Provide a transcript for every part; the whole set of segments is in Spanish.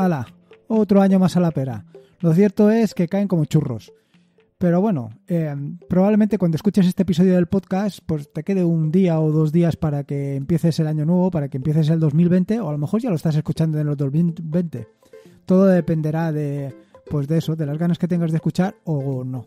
¡Hala! Otro año más a la pera. Lo cierto es que caen como churros. Pero bueno, eh, probablemente cuando escuches este episodio del podcast, pues te quede un día o dos días para que empieces el año nuevo, para que empieces el 2020, o a lo mejor ya lo estás escuchando en el 2020. Todo dependerá de, pues de eso, de las ganas que tengas de escuchar o no.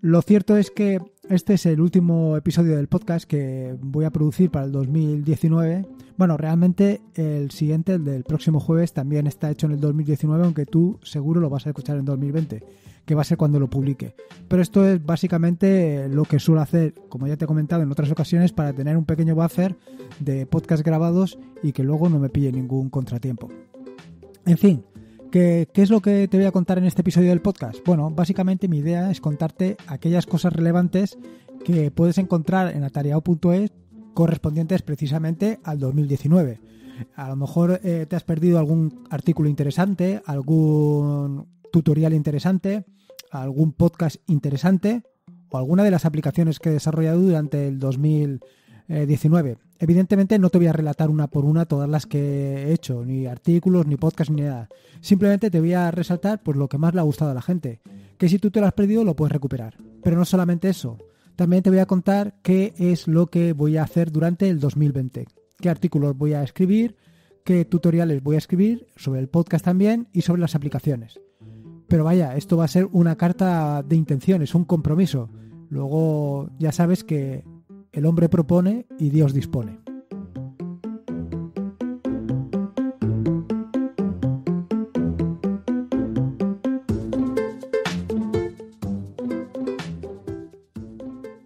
Lo cierto es que este es el último episodio del podcast que voy a producir para el 2019. Bueno, realmente el siguiente, el del próximo jueves, también está hecho en el 2019, aunque tú seguro lo vas a escuchar en 2020, que va a ser cuando lo publique. Pero esto es básicamente lo que suelo hacer, como ya te he comentado en otras ocasiones, para tener un pequeño buffer de podcast grabados y que luego no me pille ningún contratiempo. En fin, ¿Qué, es lo que te voy a contar en este episodio del podcast? Bueno, básicamente mi idea es contarte aquellas cosas relevantes que puedes encontrar en atareado.es correspondientes precisamente al 2019. A lo mejor eh, te has perdido algún artículo interesante, algún tutorial interesante, algún podcast interesante o alguna de las aplicaciones que he desarrollado durante el 2019. Evidentemente no te voy a relatar una por una todas las que he hecho, ni artículos, ni podcast, ni nada. Simplemente te voy a resaltar pues, lo que más le ha gustado a la gente, que si tú te lo has perdido lo puedes recuperar. Pero no solamente eso, también te voy a contar qué es lo que voy a hacer durante el 2020, qué artículos voy a escribir, qué tutoriales voy a escribir, sobre el podcast también y sobre las aplicaciones. Pero vaya, esto va a ser una carta de intenciones, un compromiso. Luego ya sabes que el hombre propone y Dios dispone.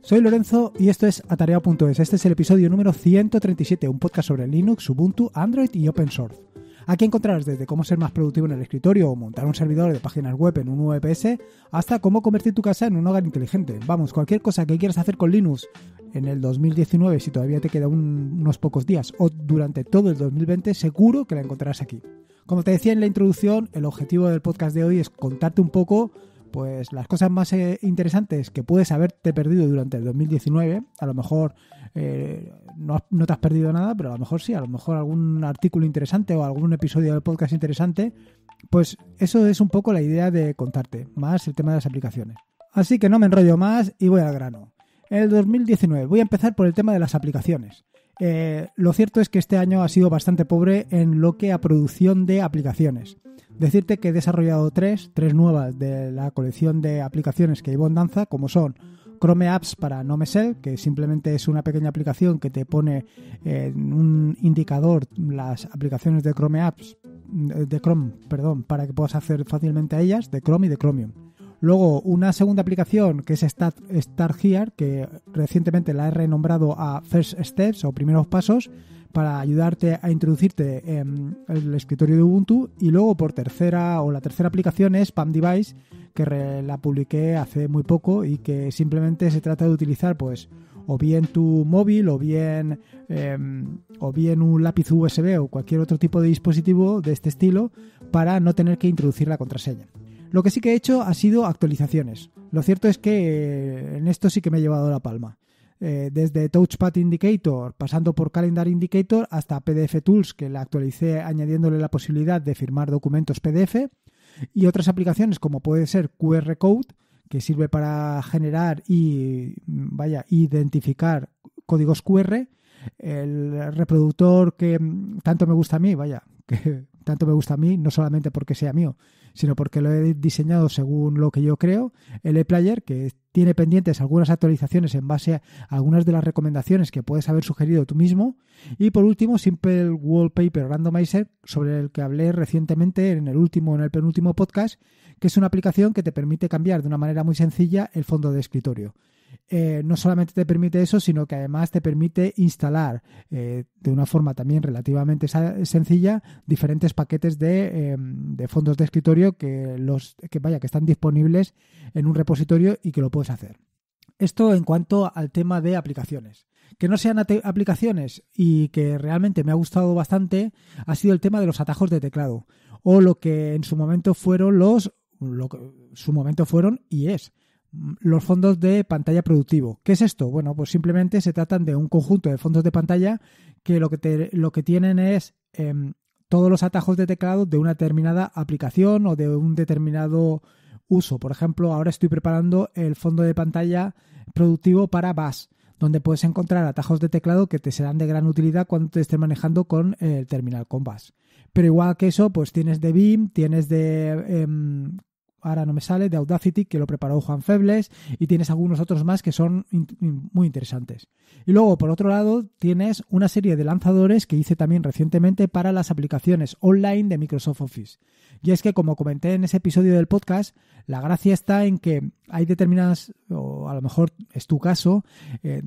Soy Lorenzo y esto es atareado.es. Este es el episodio número 137, un podcast sobre Linux, Ubuntu, Android y Open Source. Aquí encontrarás desde cómo ser más productivo en el escritorio o montar un servidor de páginas web en un VPS hasta cómo convertir tu casa en un hogar inteligente. Vamos, cualquier cosa que quieras hacer con Linux en el 2019, si todavía te quedan unos pocos días o durante todo el 2020, seguro que la encontrarás aquí. Como te decía en la introducción, el objetivo del podcast de hoy es contarte un poco pues las cosas más eh, interesantes que puedes haberte perdido durante el 2019, a lo mejor eh, no, no, te has perdido nada, pero a lo mejor sí, a lo mejor algún artículo interesante o algún episodio del podcast interesante, pues eso es un poco la idea de contarte, más el tema de las aplicaciones. Así que no me enrollo más y voy al grano. El 2019, voy a empezar por el tema de las aplicaciones. Eh, lo cierto es que este año ha sido bastante pobre en lo que a producción de aplicaciones. Decirte que he desarrollado tres, tres nuevas de la colección de aplicaciones que hay danza, como son Chrome Apps para No Me que simplemente es una pequeña aplicación que te pone en un indicador las aplicaciones de Chrome Apps, de Chrome, perdón, para que puedas hacer fácilmente a ellas, de Chrome y de Chromium. Luego, una segunda aplicación que es Start, Start Here, que recientemente la he renombrado a First Steps o Primeros Pasos, para ayudarte a introducirte en el escritorio de Ubuntu. Y luego, por tercera o la tercera aplicación es Pam Device, que la publiqué hace muy poco y que simplemente se trata de utilizar, pues, o bien tu móvil o bien, em, o bien un lápiz USB o cualquier otro tipo de dispositivo de este estilo para no tener que introducir la contraseña. Lo que sí que he hecho ha sido actualizaciones. Lo cierto es que eh, en esto sí que me he llevado la palma. Eh, desde Touchpad Indicator, pasando por Calendar Indicator, hasta PDF Tools, que la actualicé añadiéndole la posibilidad de firmar documentos PDF, y otras aplicaciones como puede ser QR Code, que sirve para generar y, mm, vaya, identificar códigos QR, el reproductor que mm, tanto me gusta a mí, vaya, que tanto me gusta a mí, no solamente porque sea mío, sino porque lo he diseñado según lo que yo creo. El ePlayer, que tiene pendientes algunas actualizaciones en base a algunas de las recomendaciones que puedes haber sugerido tú mismo. Y por último, Simple Wallpaper Randomizer, sobre el que hablé recientemente en el último, en el penúltimo podcast, que es una aplicación que te permite cambiar de una manera muy sencilla el fondo de escritorio. Eh, no solamente te permite eso, sino que además te permite instalar eh, de una forma también relativamente sencilla diferentes paquetes em, de, fondos de escritorio que los que vaya que están disponibles en un repositorio y que lo puedes hacer. Esto en cuanto al tema de aplicaciones. Que no sean aplicaciones y que realmente me ha gustado bastante ha sido el tema de los atajos de teclado o lo que en su momento fueron los su momento fueron y es los fondos de pantalla productivo. ¿Qué es esto? Bueno, pues simplemente se tratan de un conjunto de fondos de pantalla que lo que, lo que tienen es em, todos los atajos de teclado de una determinada aplicación o de un determinado uso. Por ejemplo, ahora estoy preparando el fondo de pantalla productivo para BAS, donde puedes encontrar atajos de teclado que te serán de gran utilidad cuando te estés manejando con el terminal con BAS. Pero igual que eso, pues tienes de BIM, tienes de em, ahora no me sale, de Audacity, que lo preparó Juan Febles, y tienes algunos otros más que son muy interesantes. Y luego, por otro lado, tienes una serie de lanzadores que hice también recientemente para las aplicaciones online de Microsoft Office. Y es que, como comenté en ese episodio del podcast, la gracia está en que hay determinadas, o a lo mejor es tu caso, eh,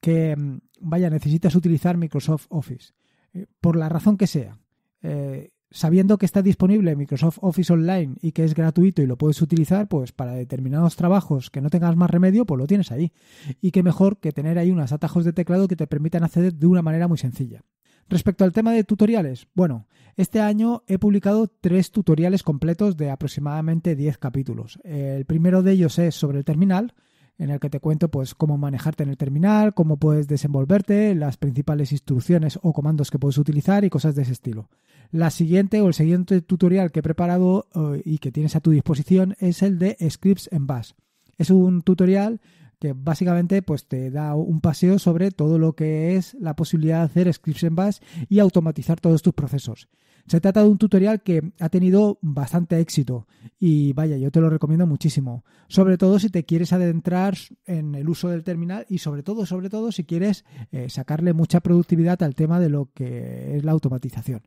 que, mm, vaya, necesitas utilizar Microsoft Office, eh, por la razón que sea. Eh, sabiendo que está disponible Microsoft Office Online y que es gratuito y lo puedes utilizar, pues para determinados trabajos que no tengas más remedio, pues lo tienes ahí. Y que mejor que tener ahí unos atajos de teclado que te permitan acceder de una manera muy sencilla. Respecto al tema de tutoriales, bueno, este año he publicado tres tutoriales completos de aproximadamente 10 capítulos. El primero de ellos es sobre el terminal, en el que te cuento pues cómo manejarte en el terminal, cómo puedes desenvolverte, las principales instrucciones o comandos que puedes utilizar y cosas de ese estilo. La siguiente o el siguiente tutorial que he preparado eh, y que tienes a tu disposición es el de Scripts en Bash. Es un tutorial que básicamente pues te da un paseo sobre todo lo que es la posibilidad de hacer scripts en bash y automatizar todos tus procesos. Se trata de un tutorial que ha tenido bastante éxito y vaya, yo te lo recomiendo muchísimo, sobre todo si te quieres adentrar en el uso del terminal y sobre todo, sobre todo si quieres eh, sacarle mucha productividad al tema de lo que es la automatización.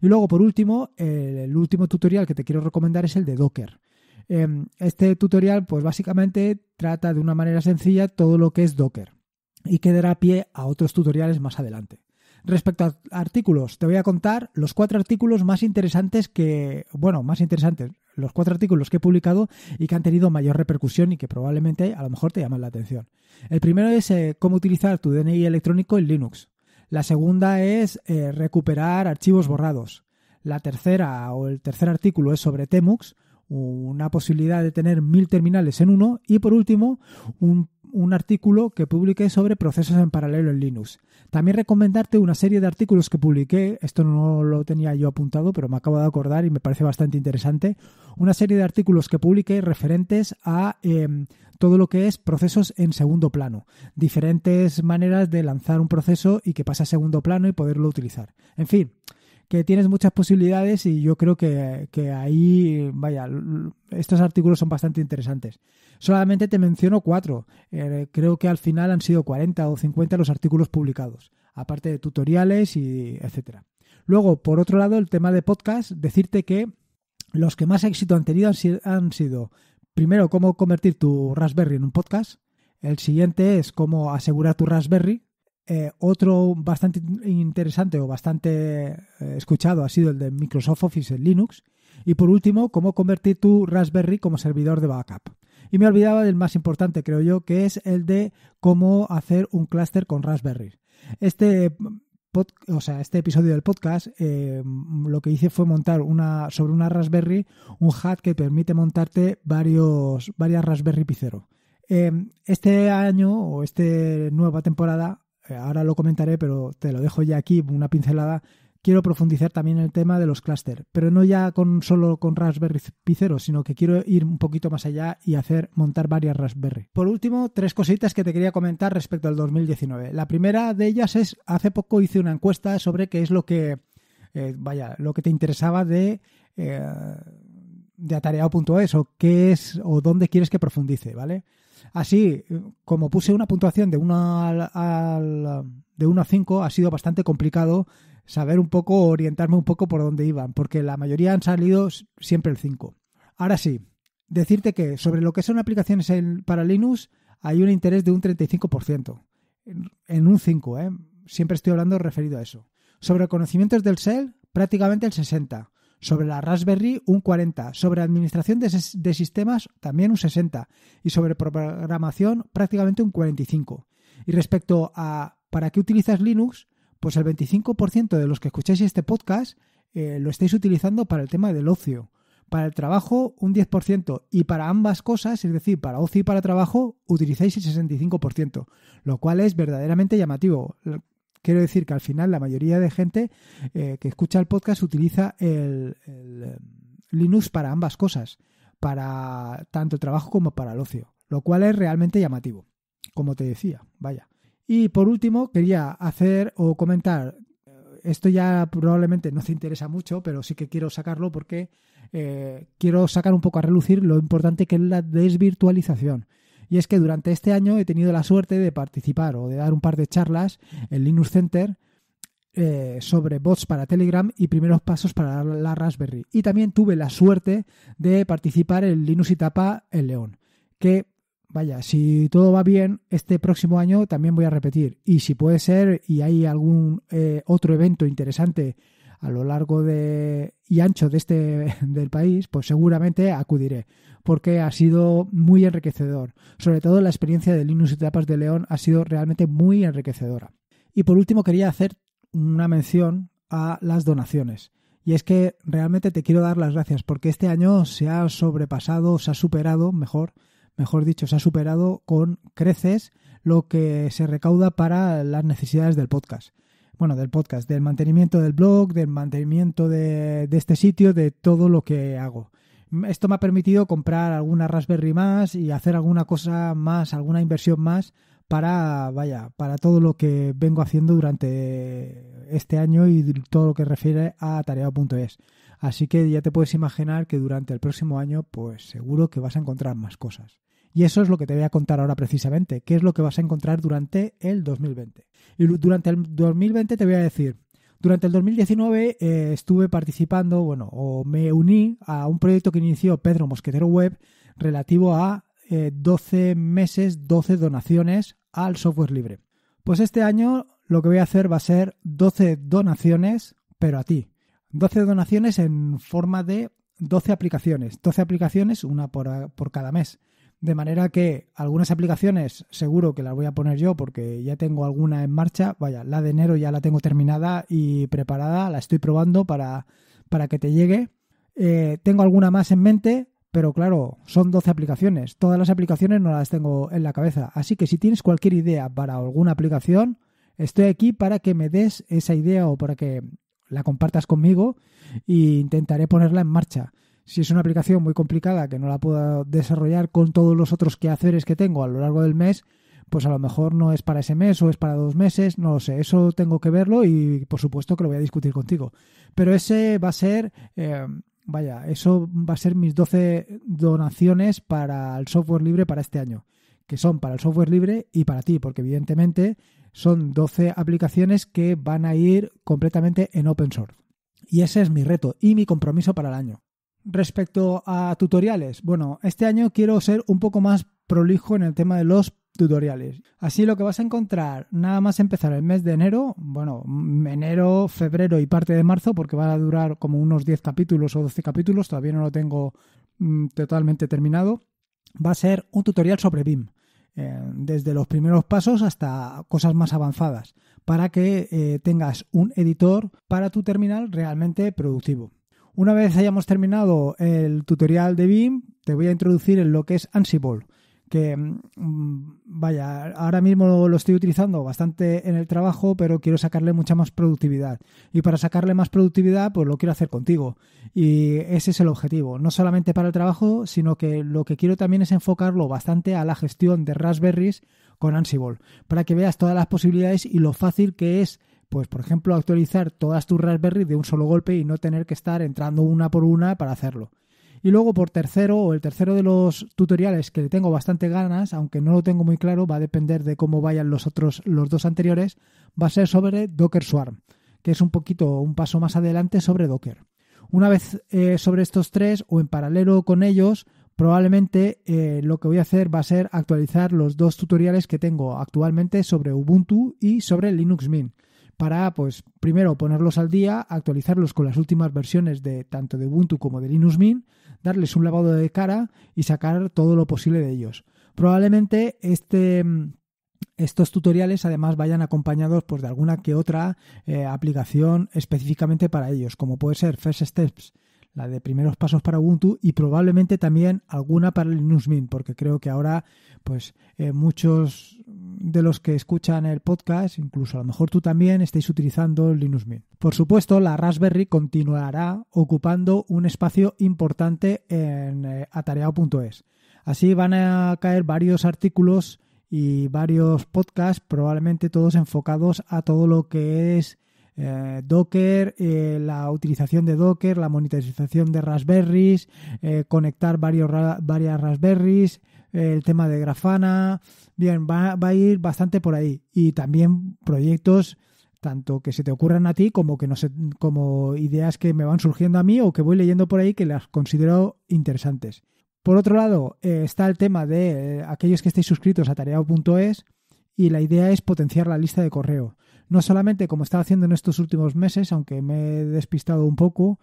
Y luego, por último, el último tutorial que te quiero recomendar es el de Docker. Em, este tutorial, pues básicamente trata de una manera sencilla todo lo que es Docker y que dará pie a otros tutoriales más adelante. Respecto a artículos, te voy a contar los cuatro artículos más interesantes que, bueno, más interesantes, los cuatro artículos que he publicado y que han tenido mayor repercusión y que probablemente a lo mejor te llaman la atención. El primero es eh, cómo utilizar tu DNI electrónico en Linux. La segunda es eh, recuperar archivos borrados. La tercera o el tercer artículo es sobre Temux, una posibilidad de tener mil terminales en uno. Y por último, un un artículo que publiqué sobre procesos en paralelo en Linux. También recomendarte una serie de artículos que publiqué, esto no lo tenía yo apuntado, pero me acabo de acordar y me parece bastante interesante, una serie de artículos que publiqué referentes a em, todo lo que es procesos en segundo plano, diferentes maneras de lanzar un proceso y que pase a segundo plano y poderlo utilizar. En fin, tienes muchas posibilidades y yo creo que, ahí, vaya, estos artículos son bastante interesantes. Solamente te menciono cuatro. Eh, creo que al final han sido 40 o 50 los artículos publicados, aparte de tutoriales y etcétera. Luego, por otro lado, el tema de podcast, decirte que los que más éxito han tenido han sido, primero, cómo convertir tu Raspberry en un podcast. El siguiente es cómo asegurar tu Raspberry, eh, otro bastante interesante o bastante eh, escuchado ha sido el de Microsoft Office en Linux. Y por último, cómo convertir tu Raspberry como servidor de backup. Y me olvidaba del más importante, creo yo, que es el de cómo hacer un clúster con Raspberry. Este, o sea, este episodio del podcast eh, lo que hice fue montar una, sobre una Raspberry un hat que permite montarte varios, varias Raspberry Picero. este año o esta nueva temporada eh, ahora lo comentaré, pero te lo dejo ya aquí, una pincelada, quiero profundizar también en el tema de los clúster, pero no ya con solo con Raspberry Pi sino que quiero ir un poquito más allá y hacer montar varias Raspberry. Por último, tres cositas que te quería comentar respecto al 2019. La primera de ellas es hace poco hice una encuesta sobre qué es lo que eh, vaya, lo que te interesaba de eh, de atareado.es o qué es o dónde quieres que profundice, ¿vale? Así, como puse una puntuación de 1 al, de a 5, ha sido bastante complicado saber un poco, orientarme un poco por dónde iban, porque la mayoría han salido siempre el 5. Ahora sí, decirte que sobre lo que son aplicaciones para Linux hay un interés de un 35%, en, un 5, ¿eh? siempre estoy hablando referido a eso. Sobre conocimientos del SEL, prácticamente el 60% sobre la Raspberry un 40, sobre administración de, sistemas también un 60 y sobre programación prácticamente un 45. Y respecto a para qué utilizas Linux, pues el 25% de los que escucháis este podcast eh, lo estáis utilizando para el tema del ocio, para el trabajo un 10% y para ambas cosas, es decir, para ocio y para trabajo, utilizáis el 65%, lo cual es verdaderamente llamativo. Quiero decir que al final la mayoría de gente eh, que escucha el podcast utiliza el, em, Linux para ambas cosas, para tanto el trabajo como para el ocio, lo cual es realmente llamativo, como te decía, vaya. Y por último, quería hacer o comentar, eh, esto ya probablemente no te interesa mucho, pero sí que quiero sacarlo porque eh, quiero sacar un poco a relucir lo importante que es la desvirtualización. Y es que durante este año he tenido la suerte de participar o de dar un par de charlas en Linux Center eh, sobre bots para Telegram y primeros pasos para la Raspberry. Y también tuve la suerte de participar en Linux y Tapa en León. Que, vaya, si todo va bien, este próximo año también voy a repetir. Y si puede ser y hay algún eh, otro evento interesante a lo largo de, y ancho de este, del país, pues seguramente acudiré, porque ha sido muy enriquecedor. Sobre todo la experiencia de Linux y Tapas de León ha sido realmente muy enriquecedora. Y por último quería hacer una mención a las donaciones. Y es que realmente te quiero dar las gracias porque este año se ha sobrepasado, se ha superado, mejor, mejor dicho, se ha superado con creces lo que se recauda para las necesidades del podcast bueno, del podcast, del mantenimiento del blog, del mantenimiento de, este sitio, de todo lo que hago. Esto me ha permitido comprar alguna Raspberry más y hacer alguna cosa más, alguna inversión más para, vaya, para todo lo que vengo haciendo durante este año y todo lo que refiere a Tareado.es. Así que ya te puedes imaginar que durante el próximo año, pues seguro que vas a encontrar más cosas. Y eso es lo que te voy a contar ahora precisamente, qué es lo que vas a encontrar durante el 2020. Y durante el 2020 te voy a decir, durante el 2019 eh, estuve participando, bueno, o me uní a un proyecto que inició Pedro Mosquetero Web relativo a 12 eh, meses, 12 donaciones al software libre. Pues este año lo que voy a hacer va a ser 12 donaciones, pero a ti. 12 donaciones en forma de 12 aplicaciones. 12 aplicaciones, una por cada mes. De manera que algunas aplicaciones seguro que las voy a poner yo porque ya tengo alguna en marcha. Vaya, la de enero ya la tengo terminada y preparada, la estoy probando para, para que te llegue. Eh, tengo alguna más en mente, pero claro, son 12 aplicaciones. Todas las aplicaciones no las tengo en la cabeza. Así que si tienes cualquier idea para alguna aplicación, estoy aquí para que me des esa idea o para que la compartas conmigo e intentaré ponerla en marcha. Si es una aplicación muy complicada que no la puedo desarrollar con todos los otros quehaceres que tengo a lo largo del mes, pues a lo mejor no es para ese mes o es para dos meses, no lo sé, eso tengo que verlo y por supuesto que lo voy a discutir contigo. Pero ese va a ser, eh, vaya, eso va a ser mis 12 donaciones para el software libre para este año, que son para el software libre y para ti, porque evidentemente son 12 aplicaciones que van a ir completamente en open source. Y ese es mi reto y mi compromiso para el año. Respecto a tutoriales, bueno, este año quiero ser un poco más prolijo en el tema de los tutoriales. Así lo que vas a encontrar, nada más empezar el mes de enero, bueno, enero, febrero y parte de marzo, porque va a durar como unos 10 capítulos o 12 capítulos, todavía no lo tengo mm, totalmente terminado, va a ser un tutorial sobre BIM, eh, desde los primeros pasos hasta cosas más avanzadas, para que eh, tengas un editor para tu terminal realmente productivo. Una vez hayamos terminado el tutorial de BIM, te voy a introducir en lo que es Ansible, que mm, vaya, ahora mismo lo estoy utilizando bastante en el trabajo, pero quiero sacarle mucha más productividad. Y para sacarle más productividad, pues lo quiero hacer contigo. Y ese es el objetivo, no solamente para el trabajo, sino que lo que quiero también es enfocarlo bastante a la gestión de Raspberries con Ansible, para que veas todas las posibilidades y lo fácil que es pues por ejemplo actualizar todas tus Raspberry de un solo golpe y no tener que estar entrando una por una para hacerlo. Y luego por tercero, o el tercero de los tutoriales que tengo bastante ganas, aunque no lo tengo muy claro, va a depender de cómo vayan los otros, los dos anteriores, va a ser sobre Docker Swarm, que es un poquito, un paso más adelante sobre Docker. Una vez eh, sobre estos tres o en paralelo con ellos, probablemente eh, lo que voy a hacer va a ser actualizar los dos tutoriales que tengo actualmente sobre Ubuntu y sobre Linux Mint para, pues, primero ponerlos al día, actualizarlos con las últimas versiones de tanto de Ubuntu como de Linux Mint, darles un lavado de cara y sacar todo lo posible de ellos. Probablemente este, estos tutoriales además vayan acompañados pues, de alguna que otra eh, aplicación específicamente para ellos, como puede ser First Steps, la de primeros pasos para Ubuntu y probablemente también alguna para Linux Mint, porque creo que ahora pues eh, muchos de los que escuchan el podcast, incluso a lo mejor tú también, estáis utilizando Linux Mint. Por supuesto, la Raspberry continuará ocupando un espacio importante en eh, atareado.es. Así van a caer varios artículos y varios podcasts, probablemente todos enfocados a todo lo que es eh, Docker, eh, la utilización de Docker, la monitorización de Raspberries, eh, conectar varios varias Raspberries, el tema de Grafana. Bien, va, a ir bastante por ahí. Y también proyectos tanto que se te ocurran a ti como que no se, como ideas que me van surgiendo a mí o que voy leyendo por ahí que las considero interesantes. Por otro lado, está el tema de aquellos que estéis suscritos a tareao.es y la idea es potenciar la lista de correo no solamente como estaba haciendo en estos últimos meses, aunque me he despistado un poco,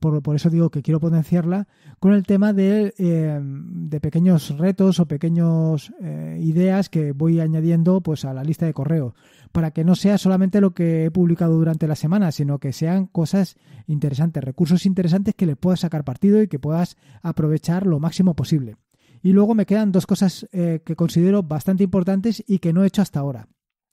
por, eso digo que quiero potenciarla, con el tema de, em, pequeños retos o pequeñas eh, ideas que voy añadiendo pues, a la lista de correo, para que no sea solamente lo que he publicado durante la semana, sino que sean cosas interesantes, recursos interesantes que le puedas sacar partido y que puedas aprovechar lo máximo posible. Y luego me quedan dos cosas eh, que considero bastante importantes y que no he hecho hasta ahora.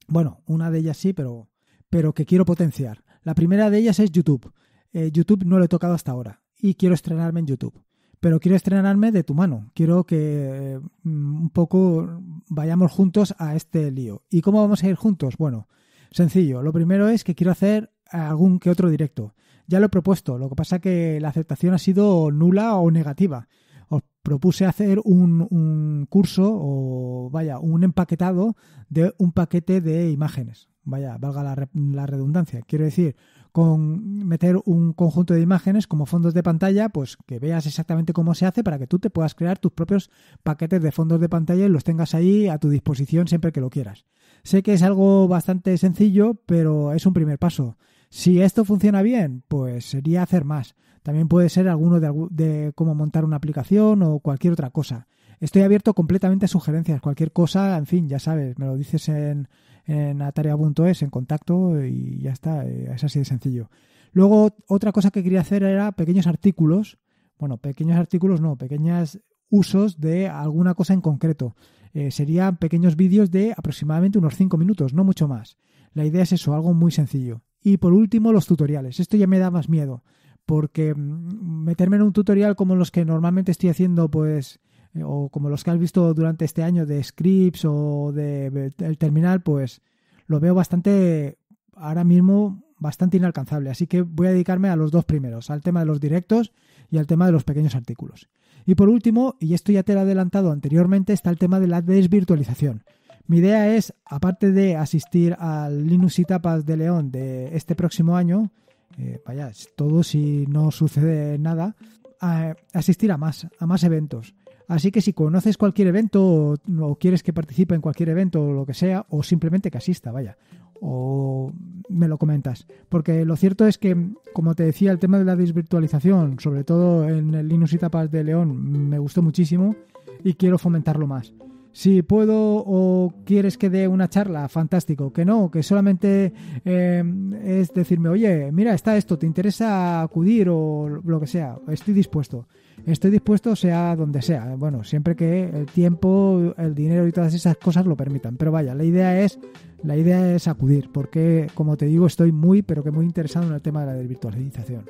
Bueno, una de ellas sí, pero, pero que quiero potenciar. La primera de ellas es YouTube. Eh, YouTube no lo he tocado hasta ahora y quiero estrenarme en YouTube. Pero quiero estrenarme de tu mano. Quiero que mm, un poco vayamos juntos a este lío. ¿Y cómo vamos a ir juntos? Bueno, sencillo. Lo primero es que quiero hacer algún que otro directo. Ya lo he propuesto, lo que pasa que la aceptación ha sido nula o negativa os propuse hacer un, curso o, vaya, un empaquetado de un paquete de imágenes. Vaya, valga la, la redundancia. Quiero decir, con meter un conjunto de imágenes como fondos de pantalla, pues que veas exactamente cómo se hace para que tú te puedas crear tus propios paquetes de fondos de pantalla y los tengas ahí a tu disposición siempre que lo quieras. Sé que es algo bastante sencillo, pero es un primer paso. Si esto funciona bien, pues sería hacer más. También puede ser alguno de, cómo montar una aplicación o cualquier otra cosa. Estoy abierto completamente a sugerencias, cualquier cosa, en fin, ya sabes, me lo dices en, en en contacto y ya está, eh, es así de sencillo. Luego, otra cosa que quería hacer era pequeños artículos, bueno, pequeños artículos no, pequeños usos de alguna cosa en concreto. Eh, serían pequeños vídeos de aproximadamente unos 5 minutos, no mucho más. La idea es eso, algo muy sencillo. Y por último, los tutoriales. Esto ya me da más miedo, porque mm, meterme en un tutorial como los que normalmente estoy haciendo, pues, eh, o como los que has visto durante este año de scripts o de, el terminal, pues lo veo bastante ahora mismo bastante inalcanzable, así que voy a dedicarme a los dos primeros, al tema de los directos y al tema de los pequeños artículos. Y por último, y esto ya te lo he adelantado anteriormente, está el tema de la desvirtualización. Mi idea es, aparte de asistir al Linux y de León de este próximo año, eh, vaya, vaya, todo si no sucede nada, asistir a más, a más eventos. Así que si conoces cualquier evento o, quieres que participe en cualquier evento o lo que sea, o simplemente que asista, vaya, o me lo comentas. Porque lo cierto es que, como te decía, el tema de la desvirtualización, sobre todo en el Linux y Tapas de León, me gustó muchísimo y quiero fomentarlo más. Si puedo o quieres que dé una charla, fantástico. Que no, que solamente eh, es decirme, oye, mira, está esto, ¿te interesa acudir o lo que sea? Estoy dispuesto. Estoy dispuesto sea donde sea. Bueno, siempre que el tiempo, el dinero y todas esas cosas lo permitan. Pero vaya, la idea es, la idea es acudir, porque como te digo, estoy muy, pero que muy interesado en el tema de la virtualización.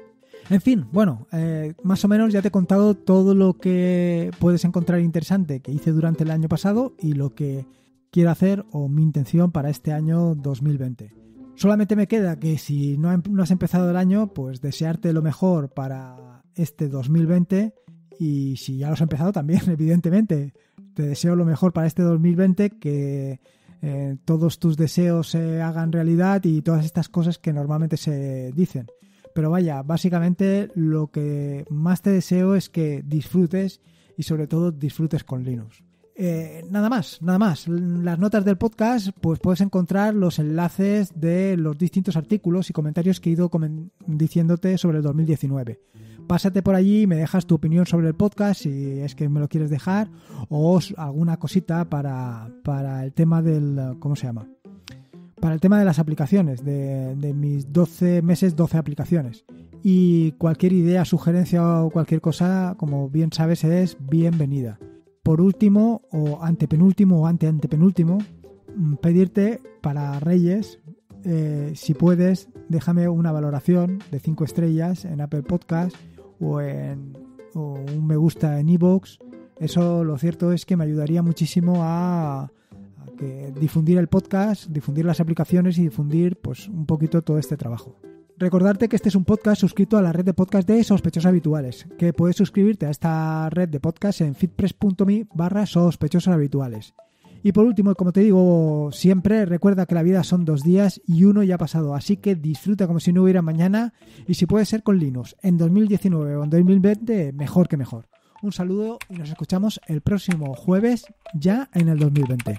En fin, bueno, eh, más o menos ya te he contado todo lo que puedes encontrar interesante que hice durante el año pasado y lo que quiero hacer o mi intención para este año 2020. Solamente me queda que si em-, no, has empezado el año, pues desearte lo mejor para este 2020 y si ya lo has empezado también, evidentemente. Te deseo lo mejor para este 2020, que eh, todos tus deseos se hagan realidad y todas estas cosas que normalmente se dicen. Pero vaya, básicamente lo que más te deseo es que disfrutes y sobre todo disfrutes con Linux. Eh, nada más, nada más. Las notas del podcast, pues puedes encontrar los enlaces de los distintos artículos y comentarios que he ido diciéndote sobre el 2019. Pásate por allí y me dejas tu opinión sobre el podcast si es que me lo quieres dejar o alguna cosita para, para el tema del, ¿cómo se llama? para el tema de las aplicaciones, de, mis 12 meses, 12 aplicaciones. Y cualquier idea, sugerencia o cualquier cosa, como bien sabes, es bienvenida. Por último, o antepenúltimo o ante antepenúltimo, mm, pedirte para Reyes, eh, si puedes, déjame una valoración de 5 estrellas en Apple Podcast o, en, un me gusta en iVoox. Eso lo cierto es que me ayudaría muchísimo a difundir el podcast, difundir las aplicaciones y difundir pues un poquito todo este trabajo. Recordarte que este es un podcast suscrito a la red de podcast de sospechosos habituales, que puedes suscribirte a esta red de podcast en fitpress.me barra sospechosos habituales. Y por último, como te digo siempre, recuerda que la vida son dos días y uno ya ha pasado, así que disfruta como si no hubiera mañana y si puede ser con Linux en 2019 o en 2020, mejor que mejor. Un saludo y nos escuchamos el próximo jueves ya en el 2020.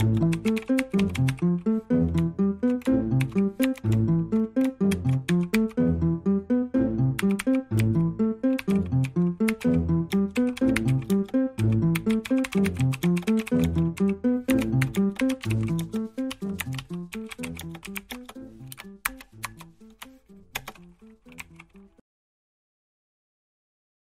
うん。